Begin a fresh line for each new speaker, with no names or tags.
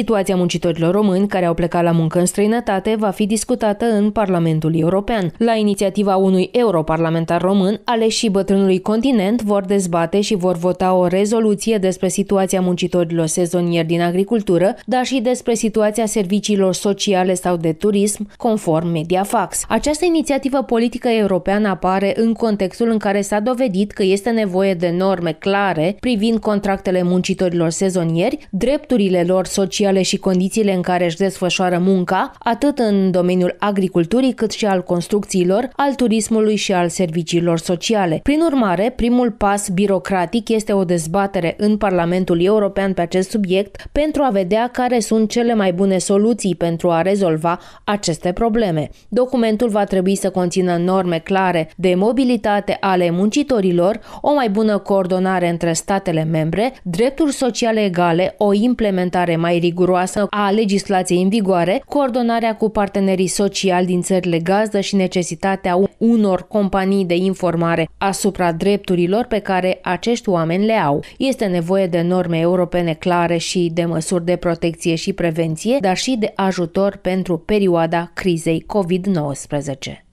Situația muncitorilor români care au plecat la muncă în străinătate va fi discutată în Parlamentul European. La inițiativa unui europarlamentar român, aleșii bătrânului continent vor dezbate și vor vota o rezoluție despre situația muncitorilor sezonieri din agricultură, dar și despre situația serviciilor sociale sau de turism, conform Mediafax. Această inițiativă politică europeană apare în contextul în care s-a dovedit că este nevoie de norme clare privind contractele muncitorilor sezonieri, drepturile lor sociale sociale și condițiile în care își desfășoară munca, atât în domeniul agriculturii cât și al construcțiilor, al turismului și al serviciilor sociale. Prin urmare, primul pas birocratic este o dezbatere în Parlamentul European pe acest subiect pentru a vedea care sunt cele mai bune soluții pentru a rezolva aceste probleme. Documentul va trebui să conțină norme clare de mobilitate ale muncitorilor, o mai bună coordonare între statele membre, drepturi sociale egale, o implementare mai riguroasă riguroasă a legislației în vigoare, coordonarea cu partenerii sociali din țările gazdă și necesitatea unor companii de informare asupra drepturilor pe care acești oameni le au. Este nevoie de norme europene clare și de măsuri de protecție și prevenție, dar și de ajutor pentru perioada crizei COVID-19.